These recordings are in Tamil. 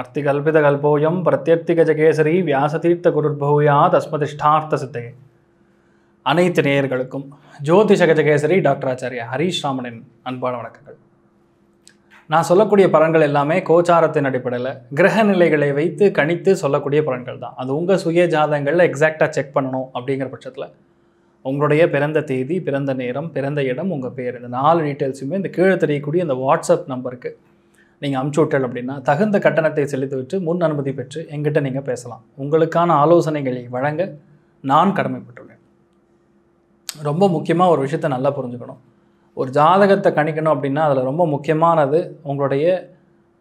அர்த்திகல்பிதகல்போயம் பிரத்யர்த்திகஜகேசரி வியாசதீர்த்த குருர்பூயா தஸ்மதிஷ்டார்த்த சித்தகே அனைத்து நேயர்களுக்கும் ஜோதிஷ கஜகேசரி டாக்டர் ஆச்சாரிய ஹரீஷ் ராமனின் அன்பான வணக்கங்கள் நான் சொல்லக்கூடிய பலன்கள் எல்லாமே கோச்சாரத்தின் அடிப்படையில் கிரக நிலைகளை வைத்து கணித்து சொல்லக்கூடிய பலன்கள் தான் அது உங்கள் சுய ஜாதகங்களில் எக்ஸாக்டாக செக் பண்ணணும் அப்படிங்கிற பட்சத்தில் உங்களுடைய பிறந்த தேதி பிறந்த நேரம் பிறந்த இடம் உங்கள் பேர் இந்த நாலு டீட்டெயில்ஸுமே இந்த கீழே தெரியக்கூடிய இந்த வாட்ஸ்அப் நம்பருக்கு நீங்கள் அமுச்சு விட்டல் அப்படின்னா தகுந்த கட்டணத்தை செலுத்திவிட்டு முன் அனுமதி பெற்று எங்கிட்ட நீங்கள் பேசலாம் உங்களுக்கான ஆலோசனைகளை வழங்க நான் கடமைப்பட்டுள்ளேன் ரொம்ப முக்கியமாக ஒரு விஷயத்தை நல்லா புரிஞ்சுக்கணும் ஒரு ஜாதகத்தை கணிக்கணும் அப்படின்னா அதில் ரொம்ப முக்கியமானது உங்களுடைய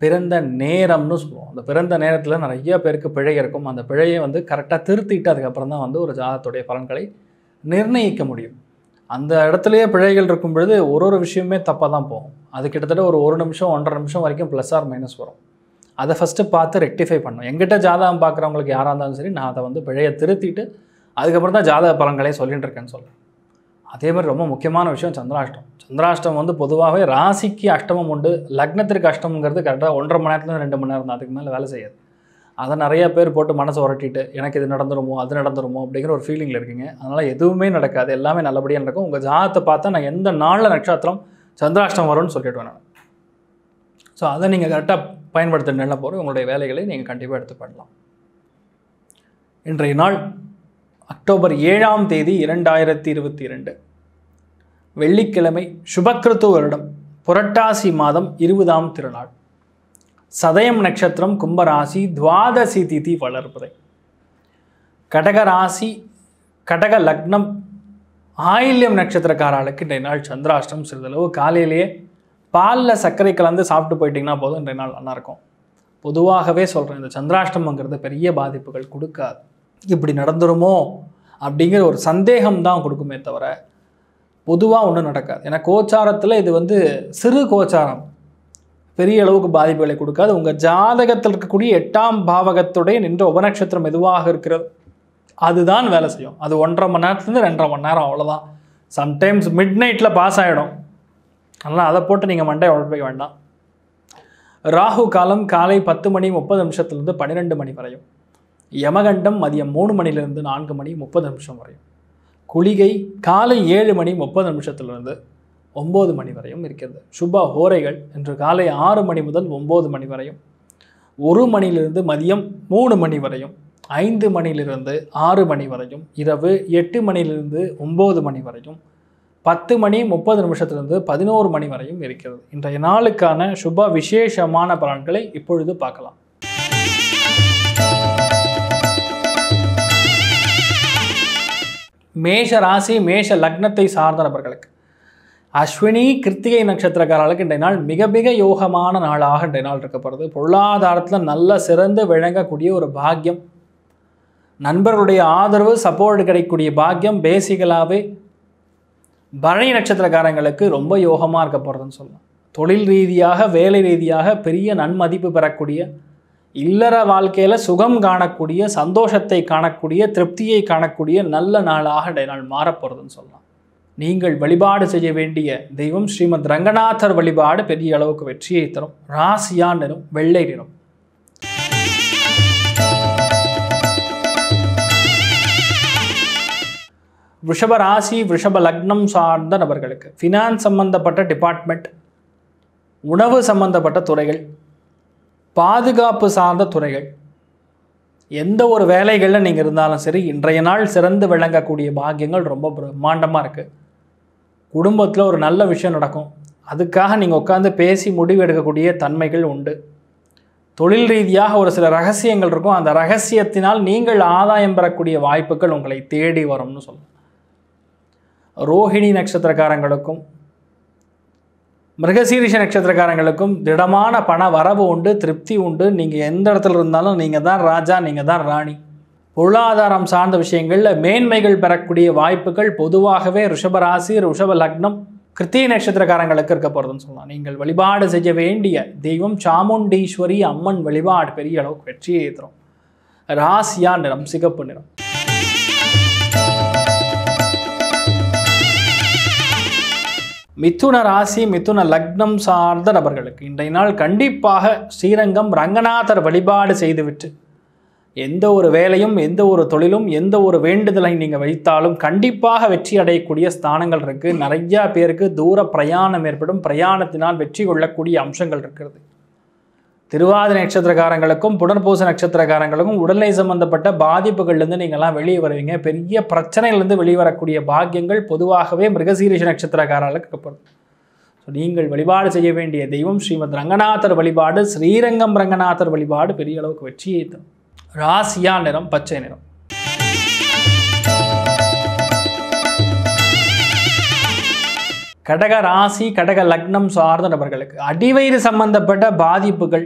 பிறந்த நேரம்னு சொல்லுவோம் அந்த பிறந்த நேரத்தில் நிறைய பேருக்கு பிழை இருக்கும் அந்த பிழையை வந்து கரெக்டாக திருத்திட்டு அதுக்கப்புறம் தான் வந்து ஒரு ஜாதகத்துடைய பலன்களை நிர்ணயிக்க முடியும் அந்த இடத்துலையே பிழைகள் இருக்கும் பொழுது ஒரு ஒரு விஷயமே தப்பாக தான் போகும் அது கிட்டத்தட்ட ஒரு ஒரு நிமிஷம் ஒன்றரை நிமிஷம் வரைக்கும் ப்ளஸ் ஆர் மைனஸ் வரும் அதை ஃபஸ்ட்டு பார்த்து ரெக்டிஃபை பண்ணும் எங்கிட்ட ஜாதகம் பார்க்குறவங்களுக்கு யாராக இருந்தாலும் சரி நான் அதை வந்து பிழையை திருத்திட்டு அதுக்கப்புறம் தான் ஜாதக பலன்களை சொல்லிகிட்டு இருக்கேன்னு சொல்கிறேன் அதே மாதிரி ரொம்ப முக்கியமான விஷயம் சந்திராஷ்டம் சந்திராஷ்டம் வந்து பொதுவாகவே ராசிக்கு அஷ்டமம் உண்டு லக்னத்திற்கு அஷ்டமங்கிறது கரெக்டாக ஒன்றரை மணி நேரத்துலேருந்து ரெண்டு மணி நேரம் தான் அதுக்கு மேலே வேலை செய்யாது அதை நிறைய பேர் போட்டு மனசை உரட்டிட்டு எனக்கு இது நடந்துருமோ அது நடந்துருமோ அப்படிங்கிற ஒரு ஃபீலிங்கில் இருக்கீங்க அதனால் எதுவுமே நடக்காது எல்லாமே நல்லபடியாக நடக்கும் உங்கள் ஜாதத்தை பார்த்தா நான் எந்த நாளில் நட்சத்திரம் சந்திராஷ்டம் வரும்னு சொல்லிடுவேன் நான் ஸோ அதை நீங்கள் கரெக்டாக பயன்படுத்த நினைப்போம் உங்களுடைய வேலைகளை நீங்கள் கண்டிப்பாக எடுத்து பண்ணலாம் இன்றைய நாள் அக்டோபர் ஏழாம் தேதி இரண்டாயிரத்தி இருபத்தி இரண்டு வெள்ளிக்கிழமை சுபக்கிருத்து வருடம் புரட்டாசி மாதம் இருபதாம் திருநாள் சதயம் நட்சத்திரம் கும்பராசி துவாதசி திதி வளர்பதை கடகராசி கடக லக்னம் ஆயில்யம் நட்சத்திரக்காரர்களுக்கு இன்றைய நாள் சந்திராஷ்டம் சிறிதளவு காலையிலேயே பாலில் சர்க்கரை கலந்து சாப்பிட்டு போயிட்டிங்கன்னா போதும் இன்றைய நாள் நல்லாயிருக்கும் பொதுவாகவே சொல்கிறேன் இந்த சந்திராஷ்டமங்கிறது பெரிய பாதிப்புகள் கொடுக்காது இப்படி நடந்துருமோ அப்படிங்கிற ஒரு சந்தேகம் தான் கொடுக்குமே தவிர பொதுவாக ஒன்றும் நடக்காது ஏன்னா கோச்சாரத்தில் இது வந்து சிறு கோச்சாரம் பெரிய அளவுக்கு பாதிப்புகளை கொடுக்காது உங்கள் ஜாதகத்தில் இருக்கக்கூடிய எட்டாம் பாவகத்துடைய நின்ற உபநட்சத்திரம் எதுவாக இருக்கிறது அதுதான் வேலை செய்யும் அது ஒன்றரை மணி நேரத்துலேருந்து ரெண்டரை மணி நேரம் அவ்வளோதான் சம்டைம்ஸ் மிட் நைட்டில் பாஸ் ஆகிடும் அதனால் அதை போட்டு நீங்கள் மண்டே உழைப்பிக்க வேண்டாம் ராகு காலம் காலை பத்து மணி முப்பது நிமிஷத்துலேருந்து பன்னிரெண்டு மணி வரையும் யமகண்டம் மதியம் மூணு மணிலேருந்து நான்கு மணி முப்பது நிமிஷம் வரையும் குளிகை காலை ஏழு மணி முப்பது நிமிஷத்துலேருந்து ஒம்பது மணி வரையும் இருக்கிறது சுப ஹோரைகள் இன்று காலை ஆறு மணி முதல் ஒம்பது மணி வரையும் ஒரு மணியிலிருந்து மதியம் மூணு மணி வரையும் ஐந்து மணியிலிருந்து ஆறு மணி வரையும் இரவு எட்டு மணியிலிருந்து ஒம்பது மணி வரையும் பத்து மணி முப்பது நிமிஷத்துலேருந்து பதினோரு மணி வரையும் இருக்கிறது இன்றைய நாளுக்கான சுப விசேஷமான பலன்களை இப்பொழுது பார்க்கலாம் மேஷ ராசி மேஷ லக்னத்தை சார்ந்த நபர்களுக்கு அஸ்வினி கிருத்திகை நட்சத்திரக்காரர்களுக்கு இன்றைய நாள் மிக மிக யோகமான நாளாக இன்றைய நாள் இருக்கப்படுது பொருளாதாரத்தில் நல்ல சிறந்து விளங்கக்கூடிய ஒரு பாக்கியம் நண்பர்களுடைய ஆதரவு சப்போர்ட் கிடைக்கக்கூடிய பாக்கியம் பேசிக்கலாகவே பழனி நட்சத்திரக்காரங்களுக்கு ரொம்ப யோகமாக இருக்க போகிறதுன்னு சொல்லலாம் தொழில் ரீதியாக வேலை ரீதியாக பெரிய நன்மதிப்பு பெறக்கூடிய இல்லற வாழ்க்கையில் சுகம் காணக்கூடிய சந்தோஷத்தை காணக்கூடிய திருப்தியை காணக்கூடிய நல்ல நாளாக நாள் மாறப்போகிறதுன்னு சொல்லலாம் நீங்கள் வழிபாடு செய்ய வேண்டிய தெய்வம் ஸ்ரீமத் ரங்கநாதர் வழிபாடு பெரிய அளவுக்கு வெற்றியை தரும் ராசியான் நிறம் வெள்ளை நிறம் ரிஷப ராசி ரிஷப லக்னம் சார்ந்த நபர்களுக்கு ஃபினான்ஸ் சம்பந்தப்பட்ட டிபார்ட்மெண்ட் உணவு சம்பந்தப்பட்ட துறைகள் பாதுகாப்பு சார்ந்த துறைகள் எந்த ஒரு வேலைகளில் நீங்கள் இருந்தாலும் சரி இன்றைய நாள் சிறந்து விளங்கக்கூடிய பாக்கியங்கள் ரொம்ப பிரம்மாண்டமாக இருக்குது குடும்பத்தில் ஒரு நல்ல விஷயம் நடக்கும் அதுக்காக நீங்கள் உட்காந்து பேசி முடிவு எடுக்கக்கூடிய தன்மைகள் உண்டு தொழில் ரீதியாக ஒரு சில ரகசியங்கள் இருக்கும் அந்த ரகசியத்தினால் நீங்கள் ஆதாயம் பெறக்கூடிய வாய்ப்புகள் உங்களை தேடி வரும்னு சொல்லலாம் ரோஹிணி நட்சத்திரக்காரங்களுக்கும் மிருகசீரிஷ நட்சத்திரக்காரங்களுக்கும் திடமான பண வரவு உண்டு திருப்தி உண்டு நீங்கள் எந்த இடத்துல இருந்தாலும் நீங்கள் தான் ராஜா நீங்கள் தான் ராணி பொருளாதாரம் சார்ந்த விஷயங்களில் மேன்மைகள் பெறக்கூடிய வாய்ப்புகள் பொதுவாகவே ரிஷபராசி ரிஷப லக்னம் கிருத்திய நட்சத்திரக்காரங்களுக்கு இருக்க போகிறதுன்னு சொல்லலாம் நீங்கள் வழிபாடு செய்ய வேண்டிய தெய்வம் சாமுண்டீஸ்வரி அம்மன் வழிபாடு பெரிய அளவுக்கு வெற்றியை ஏற்றுறோம் ராசியா நிறம் சிகப்பு நிறம் மிதுன ராசி மிதுன லக்னம் சார்ந்த நபர்களுக்கு இன்றைய நாள் கண்டிப்பாக ஸ்ரீரங்கம் ரங்கநாதர் வழிபாடு செய்துவிட்டு எந்த ஒரு வேலையும் எந்த ஒரு தொழிலும் எந்த ஒரு வேண்டுதலை நீங்கள் வைத்தாலும் கண்டிப்பாக வெற்றி அடையக்கூடிய ஸ்தானங்கள் இருக்குது நிறையா பேருக்கு தூர பிரயாணம் ஏற்படும் பிரயாணத்தினால் வெற்றி கொள்ளக்கூடிய அம்சங்கள் இருக்கிறது திருவாதி நட்சத்திரக்காரங்களுக்கும் புனர்பூச நட்சத்திரக்காரங்களுக்கும் உடல்நிலை சம்பந்தப்பட்ட பாதிப்புகள்லேருந்து நீங்கள்லாம் வெளியே வருவீங்க பெரிய பிரச்சனையிலேருந்து வெளிவரக்கூடிய பாக்கியங்கள் பொதுவாகவே மிருகசீரிஷ நட்சத்திரக்காரர்களுக்கு ஏற்படும் ஸோ நீங்கள் வழிபாடு செய்ய வேண்டிய தெய்வம் ஸ்ரீமத் ரங்கநாதர் வழிபாடு ஸ்ரீரங்கம் ரங்கநாதர் வழிபாடு பெரிய அளவுக்கு வெற்றியை தரும் ராசியா நிறம் பச்சை நிறம் கடக ராசி கடக லக்னம் சார்ந்த நபர்களுக்கு அடிவயிறு சம்பந்தப்பட்ட பாதிப்புகள்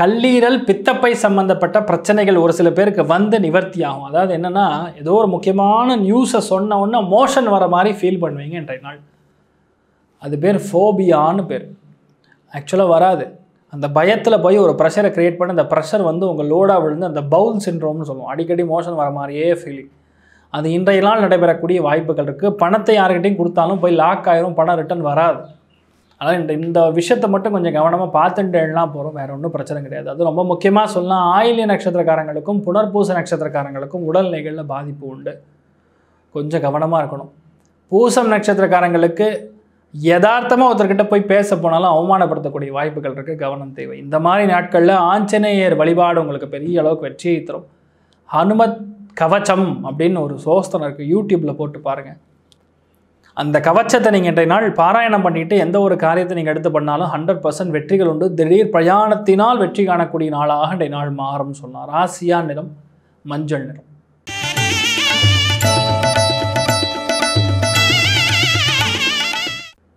கல்லீரல் பித்தப்பை சம்பந்தப்பட்ட பிரச்சனைகள் ஒரு சில பேருக்கு வந்து நிவர்த்தி ஆகும் அதாவது என்னென்னா ஏதோ ஒரு முக்கியமான நியூஸை சொன்ன உடனே மோஷன் வர மாதிரி ஃபீல் பண்ணுவீங்க இன்றைய நாள் அது பேர் ஃபோபியான்னு பேர் ஆக்சுவலாக வராது அந்த பயத்தில் போய் ஒரு ப்ரெஷரை க்ரியேட் பண்ணி அந்த ப்ரெஷர் வந்து உங்கள் லோடாக விழுந்து அந்த பவுல் சின்ரோம்னு சொல்லுவோம் அடிக்கடி மோஷன் வர மாதிரியே ஃபீலிங் அது இன்றைய நாள் நடைபெறக்கூடிய வாய்ப்புகள் இருக்குது பணத்தை யார்கிட்டையும் கொடுத்தாலும் போய் லாக் ஆயிரும் பணம் ரிட்டர்ன் வராது அதனால் இந்த இந்த விஷயத்தை மட்டும் கொஞ்சம் கவனமாக பார்த்துட்டு எல்லாம் போகிறோம் வேறு ஒன்றும் பிரச்சனை கிடையாது அது ரொம்ப முக்கியமாக சொல்லலாம் ஆயிலிய நட்சத்திரக்காரங்களுக்கும் புனர்பூச நட்சத்திரக்காரங்களுக்கும் உடல்நிலைகளில் பாதிப்பு உண்டு கொஞ்சம் கவனமாக இருக்கணும் பூசம் நட்சத்திரக்காரங்களுக்கு யதார்த்தமாக ஒருத்தர்கிட்ட போய் பேச போனாலும் அவமானப்படுத்தக்கூடிய வாய்ப்புகள் இருக்குது கவனம் தேவை இந்த மாதிரி நாட்களில் ஆஞ்சநேயர் வழிபாடு உங்களுக்கு பெரிய அளவுக்கு வெற்றியை தரும் ஹனுமத் கவச்சம் அப்படின்னு ஒரு சோஸ்தனம் இருக்குது யூடியூப்பில் போட்டு பாருங்கள் அந்த கவச்சத்தை நீங்கள் இன்றைய நாள் பாராயணம் பண்ணிவிட்டு எந்த ஒரு காரியத்தை நீங்கள் எடுத்து பண்ணாலும் ஹண்ட்ரட் பர்சன்ட் வெற்றிகள் உண்டு திடீர் பிரயாணத்தினால் வெற்றி காணக்கூடிய நாளாக இன்றைய நாள் மாறும் சொன்னார் ராசியா நிறம் மஞ்சள் நிறம்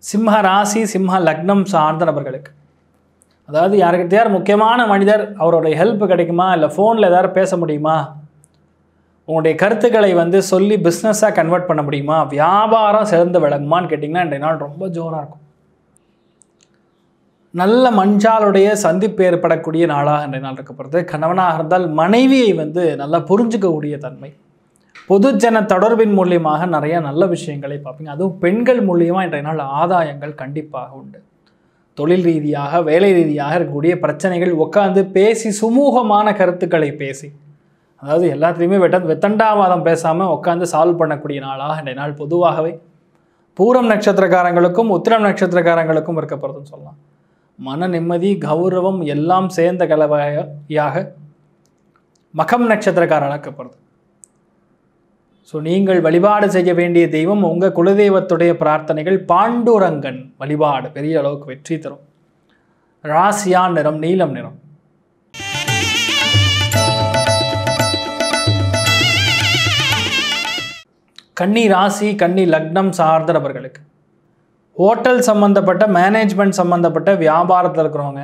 சிம்ம ராசி சிம்ம லக்னம் சார்ந்த நபர்களுக்கு அதாவது யாருக்கிட்டையார் முக்கியமான மனிதர் அவருடைய ஹெல்ப் கிடைக்குமா இல்லை ஃபோனில் ஏதாவது பேச முடியுமா உங்களுடைய கருத்துக்களை வந்து சொல்லி பிஸ்னஸாக கன்வெர்ட் பண்ண முடியுமா வியாபாரம் சிறந்து விளங்குமான்னு கேட்டிங்கன்னா இன்றைய நாள் ரொம்ப ஜோராக இருக்கும் நல்ல மஞ்சாலுடைய சந்திப்பு ஏற்படக்கூடிய நாளாக இன்றைய நாள் போகிறது கணவனாக இருந்தால் மனைவியை வந்து நல்லா புரிஞ்சுக்கக்கூடிய தன்மை பொதுஜன தொடர்பின் மூலியமாக நிறையா நல்ல விஷயங்களை பார்ப்பீங்க அதுவும் பெண்கள் மூலியமாக இன்றைய நாள் ஆதாயங்கள் கண்டிப்பாக உண்டு தொழில் ரீதியாக வேலை ரீதியாக இருக்கக்கூடிய பிரச்சனைகள் உட்காந்து பேசி சுமூகமான கருத்துக்களை பேசி அதாவது எல்லாத்துலேயுமே வெட்ட வெத்தண்டாவாதம் பேசாமல் உட்காந்து சால்வ் பண்ணக்கூடிய நாளாக இன்றைய நாள் பொதுவாகவே பூரம் நட்சத்திரக்காரங்களுக்கும் உத்திரம் நட்சத்திரக்காரங்களுக்கும் இருக்க போகிறதுன்னு சொல்லலாம் மன நிம்மதி கௌரவம் எல்லாம் சேர்ந்த கலவையாக மகம் நட்சத்திரக்காரனாக்கப்படுது ஸோ நீங்கள் வழிபாடு செய்ய வேண்டிய தெய்வம் உங்கள் குலதெய்வத்துடைய பிரார்த்தனைகள் பாண்டுரங்கன் வழிபாடு பெரிய அளவுக்கு வெற்றி தரும் ராசியா நிறம் நீலம் நிறம் கன்னி ராசி கன்னி லக்னம் சார்ந்த நபர்களுக்கு ஹோட்டல் சம்மந்தப்பட்ட மேனேஜ்மெண்ட் சம்மந்தப்பட்ட வியாபாரத்தில் இருக்கிறவங்க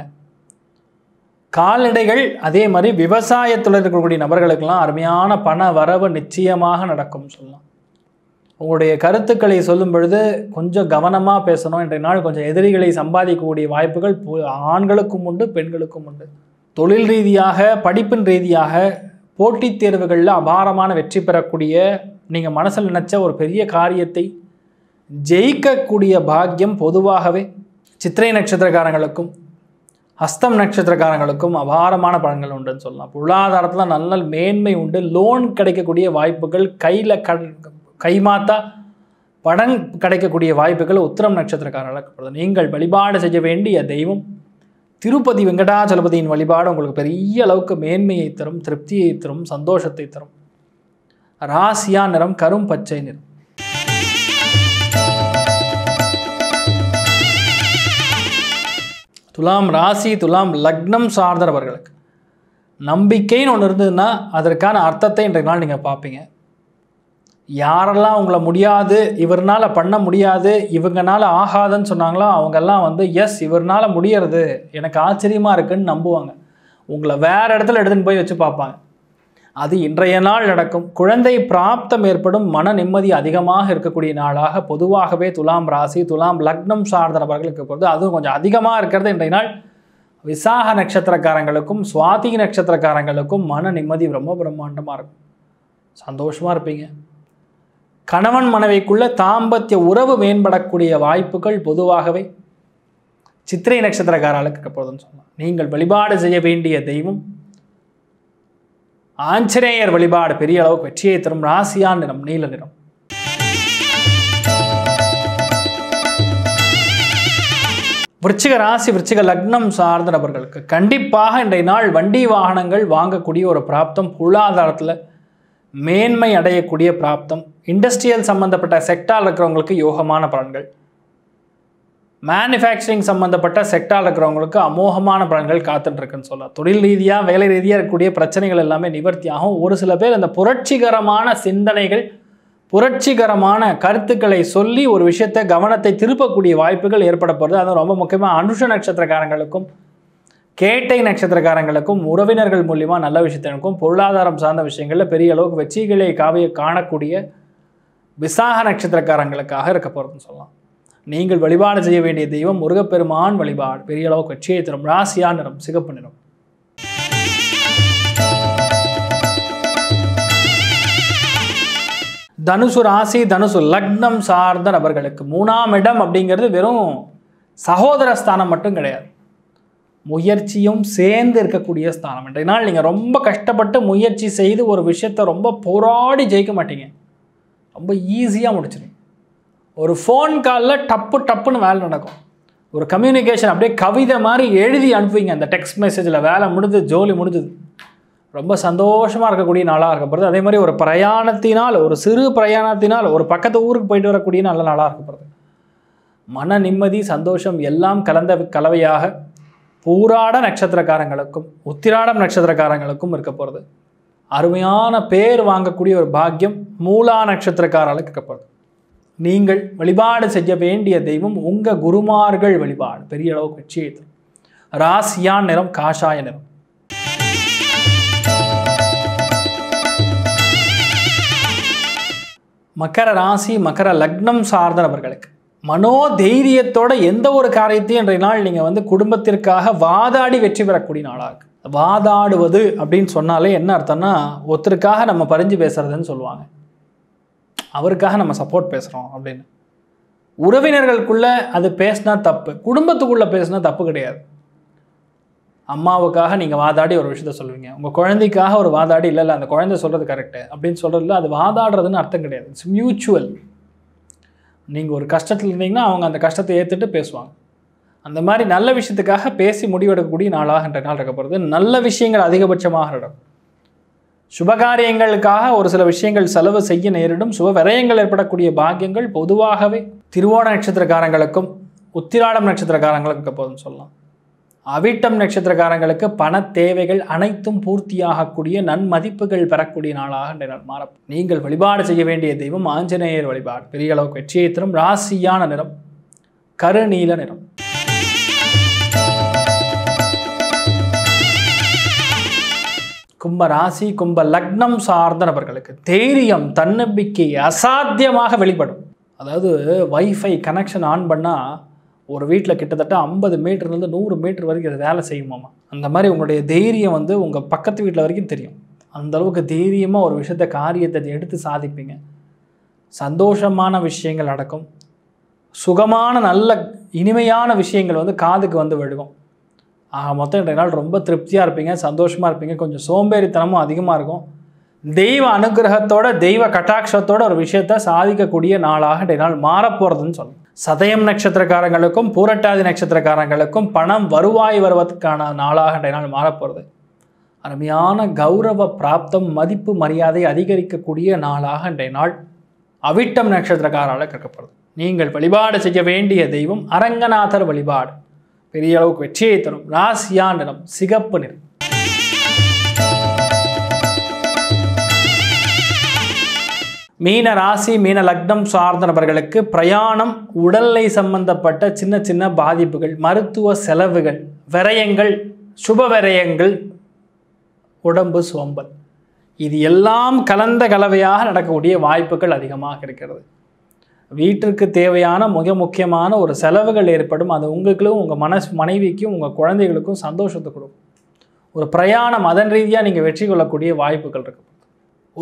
கால்நடைகள் அதே மாதிரி விவசாயத்தில் இருக்கக்கூடிய நபர்களுக்கெல்லாம் அருமையான பண வரவு நிச்சயமாக நடக்கும் சொல்லலாம் உங்களுடைய கருத்துக்களை சொல்லும் பொழுது கொஞ்சம் கவனமாக பேசணும் இன்றைய நாள் கொஞ்சம் எதிரிகளை சம்பாதிக்கக்கூடிய வாய்ப்புகள் ஆண்களுக்கும் உண்டு பெண்களுக்கும் உண்டு தொழில் ரீதியாக படிப்பின் ரீதியாக போட்டித் தேர்வுகளில் அபாரமான வெற்றி பெறக்கூடிய நீங்கள் மனசில் நினச்ச ஒரு பெரிய காரியத்தை ஜெயிக்கக்கூடிய பாக்கியம் பொதுவாகவே சித்திரை நட்சத்திரக்காரங்களுக்கும் அஸ்தம் நட்சத்திரக்காரங்களுக்கும் அபாரமான பலன்கள் உண்டுன்னு சொல்லலாம் பொருளாதாரத்தில் நல்ல மேன்மை உண்டு லோன் கிடைக்கக்கூடிய வாய்ப்புகள் கையில் க கைமாத்தா படம் கிடைக்கக்கூடிய வாய்ப்புகள் உத்திரம் நட்சத்திரக்காரர்களுக்கு நீங்கள் வழிபாடு செய்ய வேண்டிய தெய்வம் திருப்பதி வெங்கடாச்சலபதியின் வழிபாடு உங்களுக்கு பெரிய அளவுக்கு மேன்மையை தரும் திருப்தியை தரும் சந்தோஷத்தை தரும் ராசியா நிறம் கரும் பச்சை நிறம் துலாம் ராசி துலாம் லக்னம் சார்ந்தவர்களுக்கு நம்பிக்கைன்னு ஒன்று இருந்ததுன்னா அதற்கான அர்த்தத்தை இன்றைக்கு நாள் நீங்கள் பார்ப்பீங்க யாரெல்லாம் உங்களை முடியாது இவர்னால் பண்ண முடியாது இவங்கனால் ஆகாதுன்னு சொன்னாங்களோ அவங்கெல்லாம் வந்து எஸ் இவர்னால் முடியறது எனக்கு ஆச்சரியமாக இருக்குதுன்னு நம்புவாங்க உங்களை வேறு இடத்துல எடுத்துன்னு போய் வச்சு பார்ப்பாங்க அது இன்றைய நாள் நடக்கும் குழந்தை பிராப்தம் ஏற்படும் மன நிம்மதி அதிகமாக இருக்கக்கூடிய நாளாக பொதுவாகவே துலாம் ராசி துலாம் லக்னம் சார்ந்த நபர்களுக்கு பொழுது அதுவும் கொஞ்சம் அதிகமாக இருக்கிறது இன்றைய நாள் விசாக நட்சத்திரக்காரங்களுக்கும் சுவாதி நட்சத்திரக்காரங்களுக்கும் மன நிம்மதி ரொம்ப பிரம்மாண்டமாக இருக்கும் சந்தோஷமாக இருப்பீங்க கணவன் மனைவிக்குள்ள தாம்பத்திய உறவு மேம்படக்கூடிய வாய்ப்புகள் பொதுவாகவே சித்திரை நட்சத்திரக்காரர்களுக்கு போதுன்னு சொல்லலாம் நீங்கள் வழிபாடு செய்ய வேண்டிய தெய்வம் ஆஞ்சநேயர் வழிபாடு பெரிய அளவுக்கு வெற்றியை தரும் ராசியான் நிறம் நீல நிறம் விருச்சிக ராசி விருச்சிக லக்னம் சார்ந்த நபர்களுக்கு கண்டிப்பாக இன்றைய நாள் வண்டி வாகனங்கள் வாங்கக்கூடிய ஒரு பிராப்தம் பொருளாதாரத்தில் மேன்மை அடையக்கூடிய பிராப்தம் இண்டஸ்ட்ரியல் சம்மந்தப்பட்ட செக்டார் இருக்கிறவங்களுக்கு யோகமான பலன்கள் மேனுஃபேக்சரிங் சம்மந்தப்பட்ட செக்டாரில் இருக்கிறவங்களுக்கு அமோகமான பலன்கள் காத்துட்ருக்குன்னு சொல்லலாம் தொழில் ரீதியாக வேலை ரீதியாக இருக்கக்கூடிய பிரச்சனைகள் எல்லாமே நிவர்த்தி ஆகும் ஒரு சில பேர் அந்த புரட்சிகரமான சிந்தனைகள் புரட்சிகரமான கருத்துக்களை சொல்லி ஒரு விஷயத்தை கவனத்தை திருப்பக்கூடிய வாய்ப்புகள் ஏற்பட போகிறது அதுவும் ரொம்ப முக்கியமாக அனுஷ நட்சத்திரக்காரங்களுக்கும் கேட்டை நட்சத்திரக்காரங்களுக்கும் உறவினர்கள் மூலிமா நல்ல விஷயத்தினருக்கும் பொருளாதாரம் சார்ந்த விஷயங்களில் பெரிய அளவுக்கு வெற்றிகளை காவிய காணக்கூடிய விசாக நட்சத்திரக்காரங்களுக்காக இருக்க போகிறதுன்னு சொல்லலாம் நீங்கள் வழிபாடு செய்ய வேண்டிய தெய்வம் முருகப்பெருமான் வழிபாடு பெரிய அளவு கட்சியை தரும் ராசியா நிறம் சிகப்பு நிறம் தனுசு ராசி தனுசு லக்னம் சார்ந்த நபர்களுக்கு மூணாம் இடம் அப்படிங்கிறது வெறும் சகோதர ஸ்தானம் மட்டும் கிடையாது முயற்சியும் சேர்ந்து இருக்கக்கூடிய ஸ்தானம் இன்றைய நாள் நீங்கள் ரொம்ப கஷ்டப்பட்டு முயற்சி செய்து ஒரு விஷயத்தை ரொம்ப போராடி ஜெயிக்க மாட்டீங்க ரொம்ப ஈஸியாக முடிச்சிருங்க ஒரு ஃபோன் காலில் டப்பு டப்புன்னு வேலை நடக்கும் ஒரு கம்யூனிகேஷன் அப்படியே கவிதை மாதிரி எழுதி அனுப்புவீங்க அந்த டெக்ஸ்ட் மெசேஜில் வேலை முடிஞ்சது ஜோலி முடிஞ்சது ரொம்ப சந்தோஷமாக இருக்கக்கூடிய நாளாக இருக்கப்படுது அதே மாதிரி ஒரு பிரயாணத்தினால் ஒரு சிறு பிரயாணத்தினால் ஒரு பக்கத்து ஊருக்கு போயிட்டு வரக்கூடிய நல்ல நாளாக இருக்கப்படுது மன நிம்மதி சந்தோஷம் எல்லாம் கலந்த கலவையாக பூராட நட்சத்திரக்காரங்களுக்கும் உத்திராடம் நட்சத்திரக்காரங்களுக்கும் இருக்க போகிறது அருமையான பேர் வாங்கக்கூடிய ஒரு பாக்கியம் மூலா நட்சத்திரக்காரர்களுக்கு இருக்கப்படுது நீங்கள் வழிபாடு செய்ய வேண்டிய தெய்வம் உங்கள் குருமார்கள் வழிபாடு பெரிய அளவுக்கு கட்சியை தரும் ராசியான் நிறம் காஷாய நிறம் மகர ராசி மகர லக்னம் சார்ந்த நபர்களுக்கு மனோ தைரியத்தோட எந்த ஒரு காரியத்தையும் இன்றைய நாள் நீங்கள் வந்து குடும்பத்திற்காக வாதாடி வெற்றி பெறக்கூடிய நாளாக வாதாடுவது அப்படின்னு சொன்னாலே என்ன அர்த்தம்னா ஒருத்தருக்காக நம்ம பறிஞ்சு பேசுறதுன்னு சொல்லுவாங்க அவருக்காக நம்ம சப்போர்ட் பேசுகிறோம் அப்படின்னு உறவினர்களுக்குள்ளே அது பேசினா தப்பு குடும்பத்துக்குள்ளே பேசினா தப்பு கிடையாது அம்மாவுக்காக நீங்கள் வாதாடி ஒரு விஷயத்த சொல்லுவீங்க உங்கள் குழந்தைக்காக ஒரு வாதாடி இல்லை இல்லை அந்த குழந்தை சொல்கிறது கரெக்டு அப்படின்னு சொல்கிறதுல அது வாதாடுறதுன்னு அர்த்தம் கிடையாது இட்ஸ் மியூச்சுவல் நீங்கள் ஒரு கஷ்டத்தில் இருந்தீங்கன்னா அவங்க அந்த கஷ்டத்தை ஏற்றுட்டு பேசுவாங்க அந்த மாதிரி நல்ல விஷயத்துக்காக பேசி முடிவெடுக்கக்கூடிய நாளாகின்ற நாள் இருக்கப்படுறது நல்ல விஷயங்கள் அதிகபட்சமாக நடக்கும் சுபகாரியங்களுக்காக ஒரு சில விஷயங்கள் செலவு செய்ய நேரிடும் சுப விரயங்கள் ஏற்படக்கூடிய பாக்கியங்கள் பொதுவாகவே திருவோண நட்சத்திரக்காரங்களுக்கும் உத்திராடம் நட்சத்திரக்காரங்களுக்கு போதும் சொல்லலாம் அவிட்டம் நட்சத்திரக்காரங்களுக்கு பண தேவைகள் அனைத்தும் பூர்த்தியாகக்கூடிய நன்மதிப்புகள் பெறக்கூடிய நாளாக நிறம் மாறும் நீங்கள் வழிபாடு செய்ய வேண்டிய தெய்வம் ஆஞ்சநேயர் வழிபாடு பெரிய அளவுக்கு வெற்றியை தரும் ராசியான நிறம் கருநீல நிறம் கும்பராசி கும்ப லக்னம் சார்ந்த நபர்களுக்கு தைரியம் தன்னம்பிக்கை அசாத்தியமாக வெளிப்படும் அதாவது வைஃபை கனெக்ஷன் ஆன் பண்ணால் ஒரு வீட்டில் கிட்டத்தட்ட ஐம்பது மீட்டர்லேருந்து நூறு மீட்டர் வரைக்கும் அது வேலை செய்யுமாமா அந்த மாதிரி உங்களுடைய தைரியம் வந்து உங்கள் பக்கத்து வீட்டில் வரைக்கும் தெரியும் அந்தளவுக்கு தைரியமாக ஒரு விஷயத்த காரியத்தை எடுத்து சாதிப்பீங்க சந்தோஷமான விஷயங்கள் நடக்கும் சுகமான நல்ல இனிமையான விஷயங்கள் வந்து காதுக்கு வந்து விழுகும் மொத்தம் இன்றைய நாள் ரொம்ப திருப்தியாக இருப்பீங்க சந்தோஷமாக இருப்பீங்க கொஞ்சம் சோம்பேறித்தனமும் அதிகமாக இருக்கும் தெய்வ அனுகிரகத்தோட தெய்வ கட்டாட்சத்தோட ஒரு விஷயத்த சாதிக்கக்கூடிய நாளாக இன்றைய நாள் மாறப்போகிறதுன்னு சொல்லணும் சதயம் நட்சத்திரக்காரங்களுக்கும் பூரட்டாதி நட்சத்திரக்காரங்களுக்கும் பணம் வருவாய் வருவதற்கான நாளாக இன்றைய நாள் மாறப்போகிறது அருமையான கௌரவ பிராப்தம் மதிப்பு மரியாதை அதிகரிக்கக்கூடிய நாளாக இன்றைய நாள் அவிட்டம் நட்சத்திரக்காரால் கற்கப்படுது நீங்கள் வழிபாடு செய்ய வேண்டிய தெய்வம் அரங்கநாதர் வழிபாடு பெரிய அளவுக்கு வெற்றியை தரும் ராசியா நிறம் சிகப்பு நிறம் மீன ராசி மீன லக்னம் சார்ந்த நபர்களுக்கு பிரயாணம் உடல்நிலை சம்பந்தப்பட்ட சின்ன சின்ன பாதிப்புகள் மருத்துவ செலவுகள் விரயங்கள் சுப விரயங்கள் உடம்பு சோம்பல் இது எல்லாம் கலந்த கலவையாக நடக்கக்கூடிய வாய்ப்புகள் அதிகமாக இருக்கிறது வீட்டிற்கு தேவையான மிக முக்கியமான ஒரு செலவுகள் ஏற்படும் அது உங்களுக்கும் உங்கள் மனஸ் மனைவிக்கும் உங்கள் குழந்தைகளுக்கும் சந்தோஷத்தை கொடுக்கும் ஒரு பிரயாணம் அதன் ரீதியாக நீங்கள் வெற்றி கொள்ளக்கூடிய வாய்ப்புகள் இருக்கு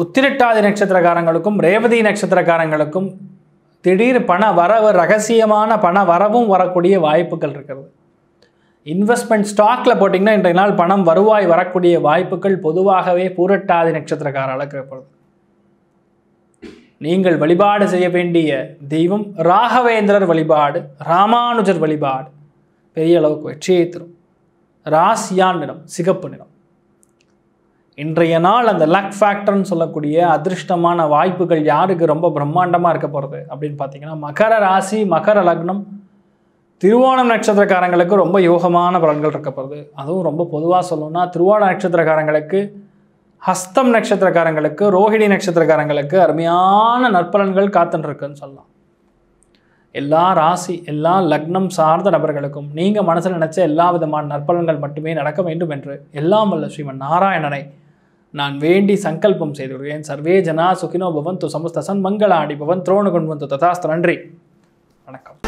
உத்திரட்டாதி நட்சத்திரக்காரங்களுக்கும் ரேவதி நட்சத்திரக்காரங்களுக்கும் திடீர் பண வரவு ரகசியமான பண வரவும் வரக்கூடிய வாய்ப்புகள் இருக்கிறது இன்வெஸ்ட்மெண்ட் ஸ்டாக்கில் போட்டிங்கன்னா இன்றைய நாள் பணம் வருவாய் வரக்கூடிய வாய்ப்புகள் பொதுவாகவே பூரட்டாதி அளவுக்கு ஏற்படுது நீங்கள் வழிபாடு செய்ய வேண்டிய தெய்வம் ராகவேந்திரர் வழிபாடு ராமானுஜர் வழிபாடு பெரிய அளவுக்கு வெற்றியை தரும் ராசியான் நிறம் சிகப்பு நிறம் இன்றைய நாள் அந்த லக் ஃபேக்டர்னு சொல்லக்கூடிய அதிர்ஷ்டமான வாய்ப்புகள் யாருக்கு ரொம்ப பிரம்மாண்டமாக இருக்க போகிறது அப்படின்னு பார்த்தீங்கன்னா மகர ராசி மகர லக்னம் திருவோணம் நட்சத்திரக்காரங்களுக்கு ரொம்ப யோகமான பலன்கள் இருக்க போகிறது அதுவும் ரொம்ப பொதுவாக சொல்லணும்னா திருவோண நட்சத்திரக்காரங்களுக்கு ஹஸ்தம் நட்சத்திரக்காரங்களுக்கு ரோஹிணி நட்சத்திரக்காரங்களுக்கு அருமையான நற்பலன்கள் காத்துட்டுருக்குன்னு சொல்லலாம் எல்லா ராசி எல்லா லக்னம் சார்ந்த நபர்களுக்கும் நீங்கள் மனசில் நினச்ச எல்லா விதமான நற்பலன்கள் மட்டுமே நடக்க வேண்டும் என்று எல்லாம் வல்ல ஸ்ரீமன் நாராயணனை நான் வேண்டி சங்கல்பம் செய்துவிடுவேன் சர்வே ஜனா சுகினோ பவன் து சமஸ்தசன் மங்களாடி பவன் துரோணு கொண்டு வந்து ததாஸ்து நன்றி வணக்கம்